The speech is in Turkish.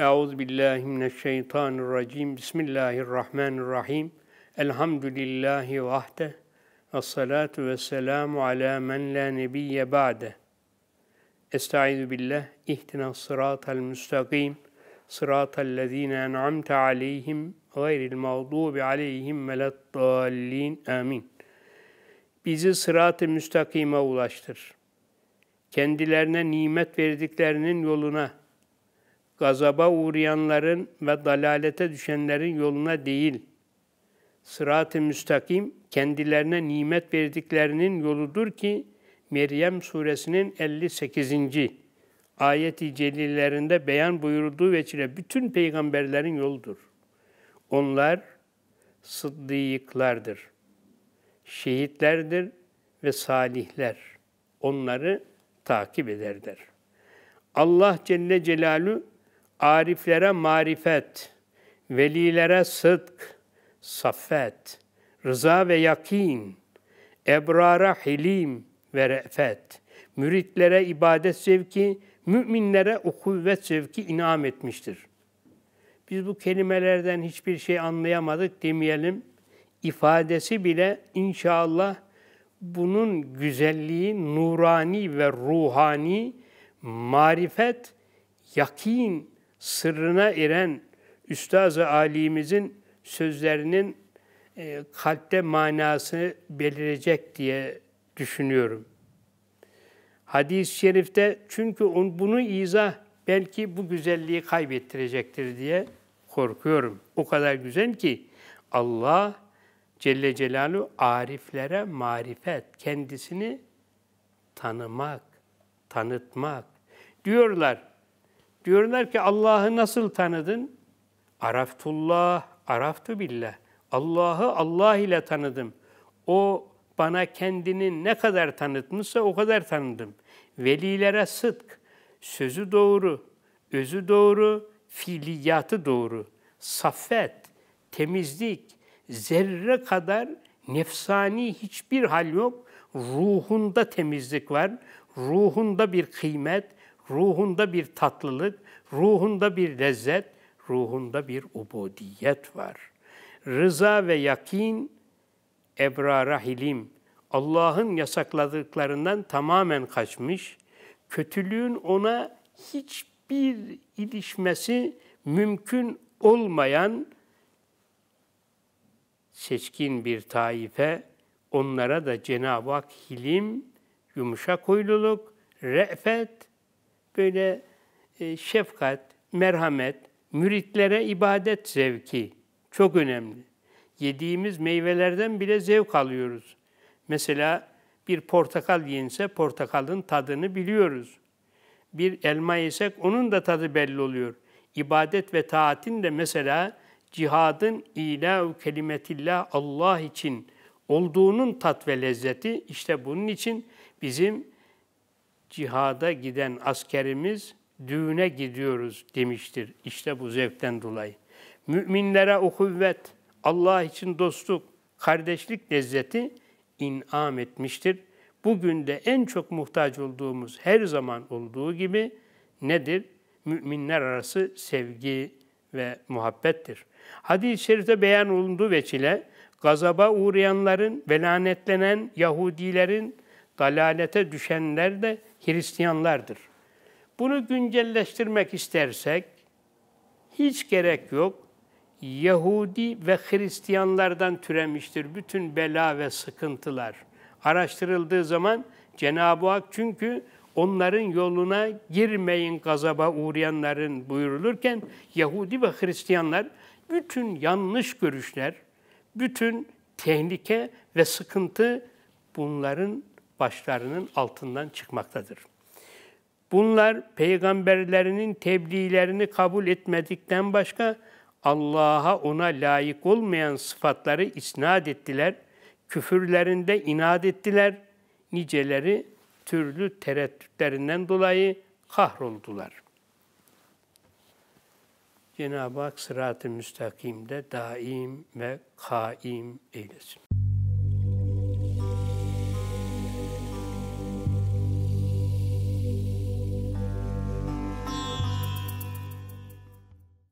Euzu billahi mineşşeytanirracim. Bismillahirrahmanirrahim. Elhamdülillahi vahde ve salatu ve selamu ala men la nebiyye ba'de. Estaizu billah ihtina sıratel müstakim sıratel lezine en'amte aleyhim gayril mağdubi aleyhim veleddallin. Amin. Bizi sırat-ı müstakime ulaştır. Kendilerine nimet verdiklerinin yoluna gazaba uğrayanların ve dalalete düşenlerin yoluna değil, sırat-ı müstakim kendilerine nimet verdiklerinin yoludur ki, Meryem suresinin 58. ayet-i celilerinde beyan buyurduğu veçile bütün peygamberlerin yoludur. Onlar sıddıklardır, şehitlerdir ve salihler. Onları takip ederler. Allah Celle Celalü Ariflere marifet, velilere sıdk, saffet, rıza ve yakin, ebrara hilim ve re'fet, müritlere ibadet sevki, müminlere ukuvvet sevki inam etmiştir. Biz bu kelimelerden hiçbir şey anlayamadık demeyelim. İfadesi bile inşallah bunun güzelliği nurani ve ruhani marifet, yakin sırrına eren Üstaz-ı Ali'mizin sözlerinin e, kalpte manası belirecek diye düşünüyorum. Hadis-i şerifte çünkü bunu izah belki bu güzelliği kaybettirecektir diye korkuyorum. O kadar güzel ki Allah Celle Celaluhu ariflere marifet, kendisini tanımak, tanıtmak. Diyorlar Diyorlar ki Allah'ı nasıl tanıdın? Araftullah, araftu billah. Allah'ı Allah ile tanıdım. O bana kendini ne kadar tanıtmışsa o kadar tanıdım. Velilere sıdk, sözü doğru, özü doğru, fiiliyatı doğru, saffet, temizlik, zerre kadar nefsani hiçbir hal yok. Ruhunda temizlik var, ruhunda bir kıymet, ruhunda bir tatlılık, ruhunda bir lezzet, ruhunda bir ubudiyet var. Rıza ve yakin, ebrara hilim, Allah'ın yasakladıklarından tamamen kaçmış, kötülüğün ona hiçbir ilişmesi mümkün olmayan seçkin bir taife, onlara da Cenab-ı Hak hilim, yumuşak huyluluk, re'fet, böyle e, şefkat, merhamet, müritlere ibadet zevki çok önemli. Yediğimiz meyvelerden bile zevk alıyoruz. Mesela bir portakal yense portakalın tadını biliyoruz. Bir elma yesek onun da tadı belli oluyor. İbadet ve taatin de mesela cihadın ilav kelimetillah Allah için olduğunun tat ve lezzeti işte bunun için bizim cihada giden askerimiz düğüne gidiyoruz demiştir. İşte bu zevkten dolayı. Müminlere o kuvvet, Allah için dostluk, kardeşlik lezzeti inam etmiştir. Bugün de en çok muhtaç olduğumuz her zaman olduğu gibi nedir? Müminler arası sevgi ve muhabbettir. Hadis-i şerifte beyan olunduğu veçile, gazaba uğrayanların ve lanetlenen Yahudilerin dalalete düşenler de Hristiyanlardır. Bunu güncelleştirmek istersek hiç gerek yok. Yahudi ve Hristiyanlardan türemiştir bütün bela ve sıkıntılar. Araştırıldığı zaman Cenab-ı Hak çünkü onların yoluna girmeyin gazaba uğrayanların buyurulurken Yahudi ve Hristiyanlar bütün yanlış görüşler, bütün tehlike ve sıkıntı bunların başlarının altından çıkmaktadır. Bunlar peygamberlerinin tebliğlerini kabul etmedikten başka Allah'a ona layık olmayan sıfatları isnat ettiler, küfürlerinde inat ettiler, niceleri türlü tereddütlerinden dolayı kahroldular. Cenab-ı Hak sırat-ı müstakimde daim ve kaim eylesin.